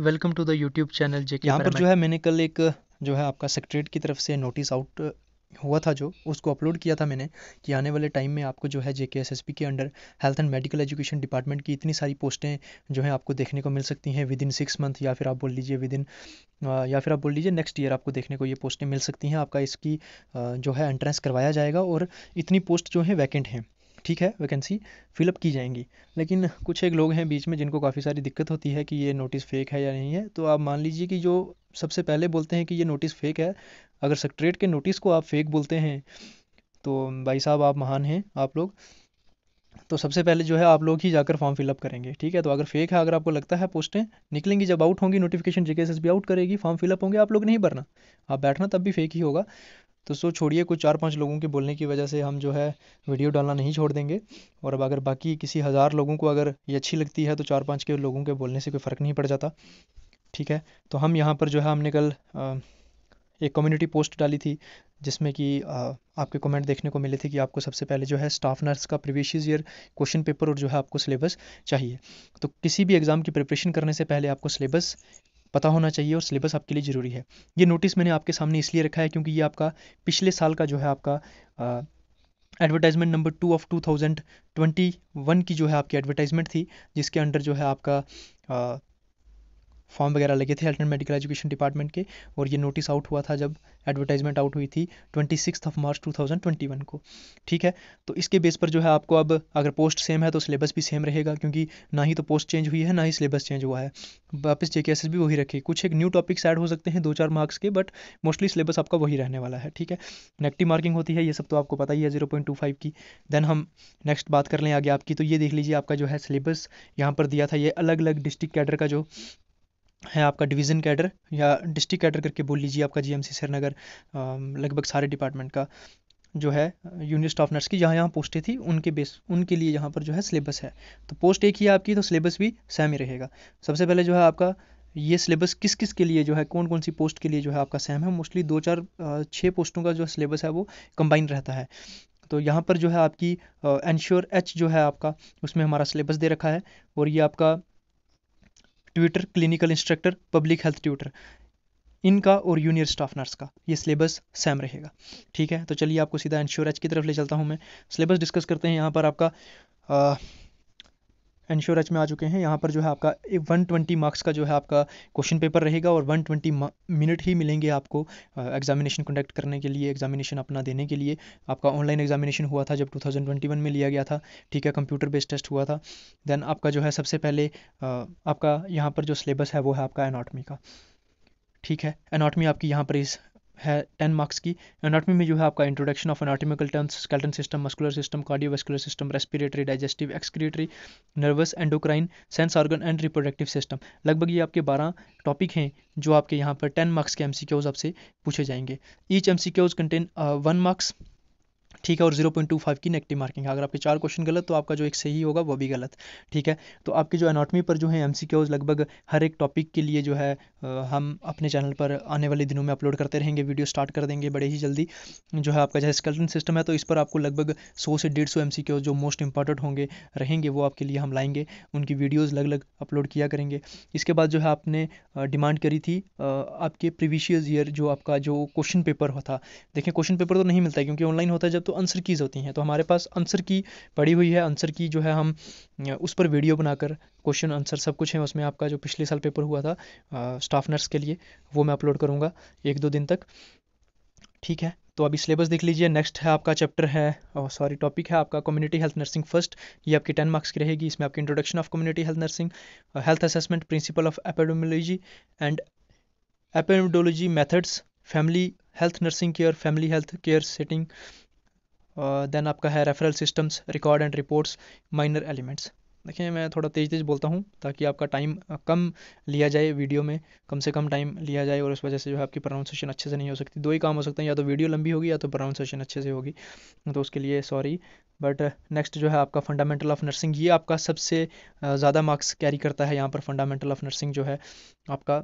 welcome to the YouTube channel जे यहाँ पर जो है मैंने कल एक जो है आपका सेक्रेटरीट की तरफ से नोटिस आउट हुआ था जो उसको अपलोड किया था मैंने कि आने वाले टाइम में आपको जो है J K S S P के under health and medical education department की इतनी सारी पोस्टें जो है आपको देखने को मिल सकती हैं विद इन सिक्स मंथ या फिर आप बोल लीजिए विद इन या फिर आप बोल लीजिए नेक्स्ट ईयर आपको देखने को ये पोस्टें मिल सकती हैं आपका इसकी जो है एंट्रेंस करवाया जाएगा और इतनी पोस्ट जो है वैकेंट हैं ठीक है वैकेंसी फिलअप की जाएंगी लेकिन कुछ एक लोग हैं बीच में जिनको काफ़ी सारी दिक्कत होती है कि ये नोटिस फेक है या नहीं है तो आप मान लीजिए कि जो सबसे पहले बोलते हैं कि ये नोटिस फेक है अगर सेक्ट्रेट के नोटिस को आप फेक बोलते हैं तो भाई साहब आप महान हैं आप लोग तो सबसे पहले जो है आप लोग ही जाकर फॉर्म फिलअप करेंगे ठीक है तो अगर फेक है अगर आपको लगता है पोस्टें निकलेंगी जब आउट होंगी नोटिफिकेशन जेके एस भी आउट करेगी फॉर्म फिलअप होंगे आप लोग नहीं भरना आप बैठना तब भी फेक ही होगा तो सो छोड़िए कुछ चार पाँच लोगों के बोलने की वजह से हम जो है वीडियो डालना नहीं छोड़ देंगे और अब अगर बाकी किसी हज़ार लोगों को अगर ये अच्छी लगती है तो चार पाँच के लोगों के बोलने से कोई फ़र्क नहीं पड़ जाता ठीक है तो हम यहाँ पर जो है हमने कल एक कम्युनिटी पोस्ट डाली थी जिसमें कि आपके कमेंट देखने को मिले थे कि आपको सबसे पहले जो है स्टाफ नर्स का प्रीवियस ईयर क्वेश्चन पेपर और जो है आपको सिलेबस चाहिए तो किसी भी एग्ज़ाम की प्रिपरेशन करने से पहले आपको सिलेबस पता होना चाहिए और सिलेबस आपके लिए ज़रूरी है ये नोटिस मैंने आपके सामने इसलिए रखा है क्योंकि ये आपका पिछले साल का जो है आपका advertisement number two of two thousand twenty one की जो है आपकी एडवर्टाइजमेंट थी जिसके अंडर जो है आपका फॉर्म वगैरह लगे थे अल्टरनेट मेडिकल एजुकेशन डिपार्टमेंट के और ये नोटिस आउट हुआ था जब एडवर्टाइजमेंट आउट हुई थी twenty six of March two thousand twenty one को ठीक है तो इसके बेस पर जो है आपको अब अगर पोस्ट सेम है तो सिलेबस भी सेम रहेगा क्योंकि ना ही तो पोस्ट चेंज हुई है ना ही सिलेबस चेंज हुआ है वापस जे भी वही रखे कुछ एक न्यू टॉपिक्स ऐड हो सकते हैं दो चार मार्क्स के बट मोस्टली सिलेबस आपका वही रहने वाला है ठीक है नेगेटिव मार्किंग होती है ये सब तो आपको पता ही है जीरो पॉइंट टू फाइव की देन हम नेक्स्ट बात कर लें आगे आपकी तो ये देख लीजिए आपका जो है सिलेबस यहाँ पर दिया था ये अलग अलग डिस्ट्रिक्ट कैडर का जो है आपका डिवीज़न कैडर या डिस्ट्रिक्ट कैडर करके बोल लीजिए आपका जीएमसी श्रीनगर लगभग सारे डिपार्टमेंट का जो है यूनिट ऑफ नर्स की जहाँ यहाँ पोस्टें थी उनके बेस उनके लिए यहाँ पर जो है सिलेबस है तो पोस्ट एक ही आपकी तो सिलेबस भी सेम ही रहेगा सबसे पहले जो है आपका ये सिलेबस किस किस के लिए जो है कौन कौन सी पोस्ट के लिए जो है आपका सेम है मोस्टली दो चार छः पोस्टों का जो सिलेबस है वो कंबाइन रहता है तो यहाँ पर जो है आपकी एनश्योर एच जो है आपका उसमें हमारा सिलेबस दे रखा है और ये आपका tutor clinical instructor public health tutor इनका और यूनियर स्टाफ नर्स का ये सिलेबस सेम रहेगा ठीक है तो चलिए आपको सीधा इंश्योरेज की तरफ ले चलता हूँ मैं सिलेबस डिस्कस करते हैं यहाँ पर आपका एनश्योर एच में आ चुके हैं यहाँ पर जो है आपका वन ट्वेंटी मार्क्स का जो है आपका क्वेश्चन पेपर रहेगा और वन ट्वेंटी मिनट ही मिलेंगे आपको एग्जामिनेशन कंडक्ट करने के लिए एग्जामिनेशन अपना देने के लिए आपका ऑनलाइन एग्जामिनेशन हुआ था जब टू थाउजेंड ट्वेंटी वन में लिया गया था ठीक है कंप्यूटर बेस्ड टेस्ट हुआ था देन आपका जो है सबसे पहले आपका यहाँ पर जो सिलेबस है वो है आपका एनाटमी का ठीक है एनाटमी आपकी यहाँ पर इस है टेन मार्क्स की एनाटमी में जो है आपका introduction of anatomical terms skeleton system muscular system cardiovascular system respiratory digestive excretory nervous endocrine sense organ and reproductive system लगभग ये आपके बारह टॉपिक हैं जो आपके यहाँ पर टेन मार्क्स के एम आपसे पूछे जाएंगे each M C Qs contain one marks ठीक है और जीरो पॉइंट टू फाइव की नेगेटिव मार्किंग है अगर आपके चार क्वेश्चन गलत तो आपका जो एक सही होगा वो भी गलत ठीक है तो आपके जो एनाटॉमी पर जो है एम लगभग हर एक टॉपिक के लिए जो है हम अपने चैनल पर आने वाले दिनों में अपलोड करते रहेंगे वीडियो स्टार्ट कर देंगे बड़े ही जल्दी जो है आपका जैसे स्केल्टन सिस्टम है तो इस पर आपको लगभग सौ से डेढ़ सौ एम जो मोस्ट इंपॉर्टेंट होंगे रहेंगे वो आपके लिए हम लाएंगे उनकी वीडियोज़ अलग अलग अपलोड किया करेंगे इसके बाद जो है आपने डिमांड करी थी आपके प्रीवियस ईयर जो आपका जो क्वेश्चन पेपर होता देखें क्वेश्चन पेपर तो नहीं मिलता क्योंकि ऑनलाइन होता है जब तो आंसर कीज़ होती हैं तो हमारे पास आंसर की पड़ी हुई है आंसर की जो है हम उस पर वीडियो बनाकर क्वेश्चन आंसर सब कुछ है उसमें आपका जो पिछले साल पेपर हुआ था स्टाफ नर्स के लिए वो मैं अपलोड करूँगा एक दो दिन तक ठीक है तो अभी सिलेबस देख लीजिए नेक्स्ट है आपका चैप्टर है और सॉरी टॉपिक है आपका कम्युनिटी हेल्थ नर्सिंग फर्स्ट ये आपकी टेन मार्क्स की रहेगी इसमें आपकी introduction of community health nursing health assessment principle of epidemiology and epidemiology methods family health nursing care family health care setting then uh, आपका है referral systems record and reports minor elements देखिए मैं थोड़ा तेज़ तेज़ बोलता हूँ ताकि आपका टाइम uh, कम लिया जाए वीडियो में कम से कम टाइम लिया जाए और उस वजह से जो है आपकी प्रोनाउंसिएशन अच्छे से नहीं हो सकती दो ही काम हो सकते हैं या तो वीडियो लंबी होगी या तो प्रोनाउंसिएशन अच्छे से होगी तो उसके लिए सॉरी बट नेक्स्ट जो है आपका फंडामेंटल ऑफ नर्सिंग ये आपका सबसे uh, ज़्यादा मार्क्स कैरी करता है यहाँ पर फंडामेंटल ऑफ नर्सिंग जो है आपका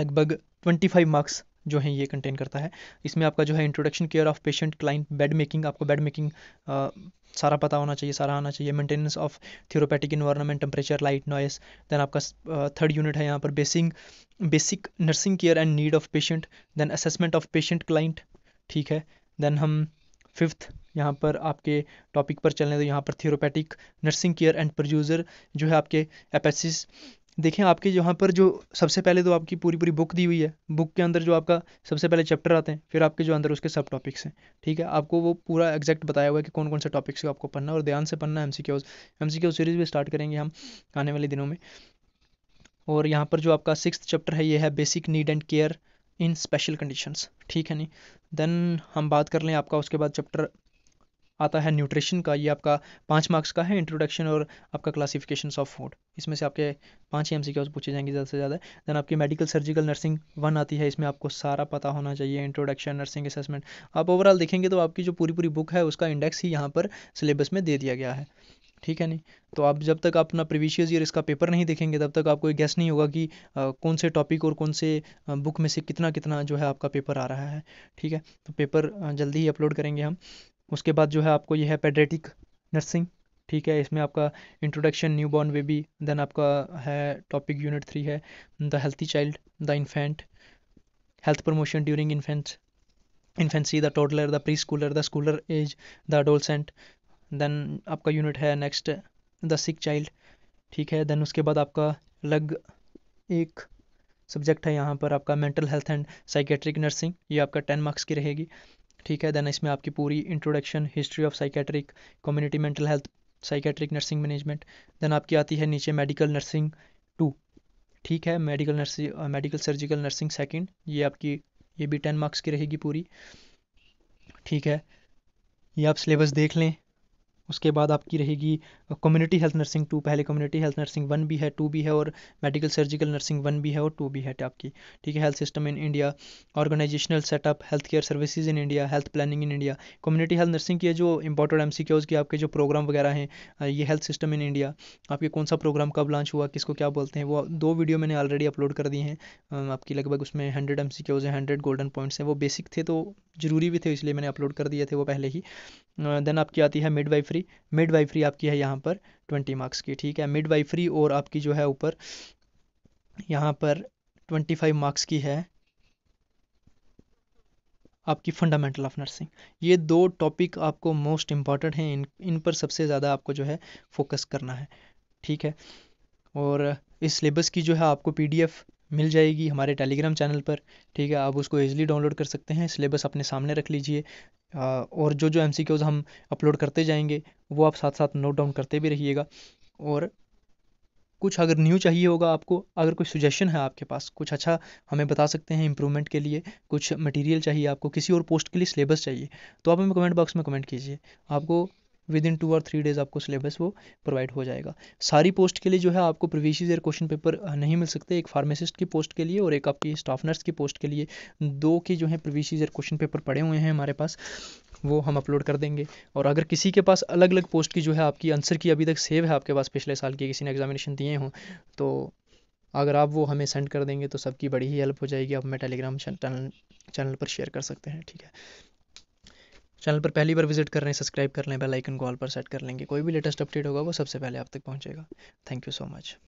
लगभग ट्वेंटी फाइव मार्क्स जो है ये कंटेन करता है इसमें आपका जो है introduction care of patient client bed making आपको बेड मेकिंग सारा पता होना चाहिए सारा आना चाहिए maintenance of therapeutic environment temperature light noise then आपका थर्ड यूनिट है यहाँ पर basing basic nursing care and need of patient then assessment of patient client ठीक है देन हम फिफ्थ यहाँ पर आपके टॉपिक पर चलें तो यहाँ पर therapeutic nursing care and procedure जो है आपके एपेसिस देखें आपके यहाँ पर जो सबसे पहले तो आपकी पूरी पूरी बुक दी हुई है बुक के अंदर जो आपका सबसे पहले चैप्टर आते हैं फिर आपके जो अंदर उसके सब टॉपिक्स हैं ठीक है आपको वो पूरा एग्जैक्ट बताया हुआ है कि कौन कौन से टॉपिक्स को आपको पढ़ना और ध्यान से पढ़ना है M C Qs M C series भी स्टार्ट करेंगे हम आने वाले दिनों में और यहाँ पर जो आपका सिक्स चैप्टर है ये है basic need and care in special conditions ठीक है नहीं देन हम बात कर लें आपका उसके बाद चैप्टर आता है न्यूट्रिशन का ये आपका पाँच मार्क्स का है इंट्रोडक्शन और आपका क्लासिफिकेशन ऑफ फूड इसमें से आपके पाँच ही एम सी पूछे जाएंगे ज़्यादा से ज़्यादा देन आपकी मेडिकल सर्जिकल नर्सिंग वन आती है इसमें आपको सारा पता होना चाहिए इंट्रोडक्शन नर्सिंग असेसमेंट आप ओवरऑल देखेंगे तो आपकी जो पूरी पूरी बुक है उसका इंडेक्स ही यहाँ पर सिलेबस में दे दिया गया है ठीक है नहीं तो आप जब तक अपना प्रीवियस ईयर इसका पेपर नहीं देखेंगे तब तक आपको गैस नहीं होगा कि आ, कौन से टॉपिक और कौन से बुक में से कितना कितना जो है आपका पेपर आ रहा है ठीक है तो पेपर जल्दी ही अपलोड करेंगे हम उसके बाद जो है आपको ये है पेड्रेटिक नर्सिंग ठीक है इसमें आपका introduction new born baby then आपका है टॉपिक यूनिट थ्री है the healthy child the infant health promotion during infant infancy the toddler the preschooler the schooler age the adolescent then आपका unit है next the sick child ठीक है then उसके बाद आपका लग एक सब्जेक्ट है यहाँ पर आपका mental health and psychiatric nursing ये आपका टेन मार्क्स की रहेगी ठीक है देन इसमें आपकी पूरी introduction history of psychiatric community mental health psychiatric nursing management then आपकी आती है नीचे मेडिकल नर्सिंग टू ठीक है medical nursing medical surgical nursing second ये आपकी ये भी टेन मार्क्स की रहेगी पूरी ठीक है ये आप सिलेबस देख लें उसके बाद आपकी रहेगी कम्युनिटी हेल्थ नर्सिंग टू पहले कम्युनिटी हेल्थ नर्सिंग वन भी है टू भी है और मेडिकल सर्जिकल नर्सिंग वन भी है और टू भी है आपकी ठीक है health system in India organisational setup health care services in India health planning in India community health nursing की जो इंपॉर्टेंट एम सी की आपके जो प्रोग्राम वगैरह हैं ये हेल्थ सिस्टम इन इंडिया आपके कौन सा प्रोग्राम कब लॉन्च हुआ किसको क्या बोलते हैं वो दो वीडियो मैंने ऑलरेडी अपलोड कर दिए हैं आपकी लगभग उसमें हंड्रेड एम सी हैं हंड्रेड गोल्डन पॉइंट्स हैं वो बेसिक थे तो ज़रूरी भी थे इसलिए मैंने अपलोड कर दिए थे वो पहले ही देन आपकी आती है मिड वाइफरी मिड वाइफरी आपकी है यहाँ पर ट्वेंटी मार्क्स की ठीक है मिड वाइफरी और आपकी जो है ऊपर यहाँ पर ट्वेंटी फाइव मार्क्स की है आपकी फंडामेंटल ऑफ नर्सिंग ये दो टॉपिक आपको मोस्ट इम्पॉर्टेंट हैं इन इन पर सबसे ज़्यादा आपको जो है फोकस करना है ठीक है और इस सिलेबस की जो है आपको पीडीएफ मिल जाएगी हमारे टेलीग्राम चैनल पर ठीक है आप उसको ईजिली डाउनलोड कर सकते हैं सिलेबस अपने सामने रख लीजिए और जो जो एम हम अपलोड करते जाएंगे वो आप साथ साथ नोट डाउन करते भी रहिएगा और कुछ अगर न्यू चाहिए होगा आपको अगर कोई सुजेशन है आपके पास कुछ अच्छा हमें बता सकते हैं इम्प्रूवमेंट के लिए कुछ मटेरियल चाहिए आपको किसी और पोस्ट के लिए सिलेबस चाहिए तो आप हमें कमेंट बॉक्स में कमेंट कीजिए आपको विद इन टू और थ्री डेज़ आपको सिलेबस वो प्रोवाइड हो जाएगा सारी पोस्ट के लिए जो है आपको प्रीवियस ईयर क्वेश्चन पेपर नहीं मिल सकते एक फार्मासिस्ट की पोस्ट के लिए और एक आपकी स्टाफ नर्स की पोस्ट के लिए दो के जो है प्रीवियस ईयर क्वेश्चन पेपर पड़े हुए हैं हमारे पास वो हम अपलोड कर देंगे और अगर किसी के पास अलग अलग पोस्ट की जो है आपकी आंसर की अभी तक सेव है आपके पास पिछले साल की किसी ने एग्जामिनेशन दिए हों तो अगर आप वो हमें सेंड कर देंगे तो सबकी बड़ी ही हेल्प हो जाएगी आप हमें टेलीग्राम चैनल चैनल पर शेयर कर सकते हैं ठीक है चैनल पर पहली बार विजिट कर रहे हैं सब्सक्राइब कर लें बेल आइकन को ऑल पर सेट कर लेंगे कोई भी लेटेस्ट अपडेट होगा वो सबसे पहले आप तक पहुंचेगा थैंक यू सो मच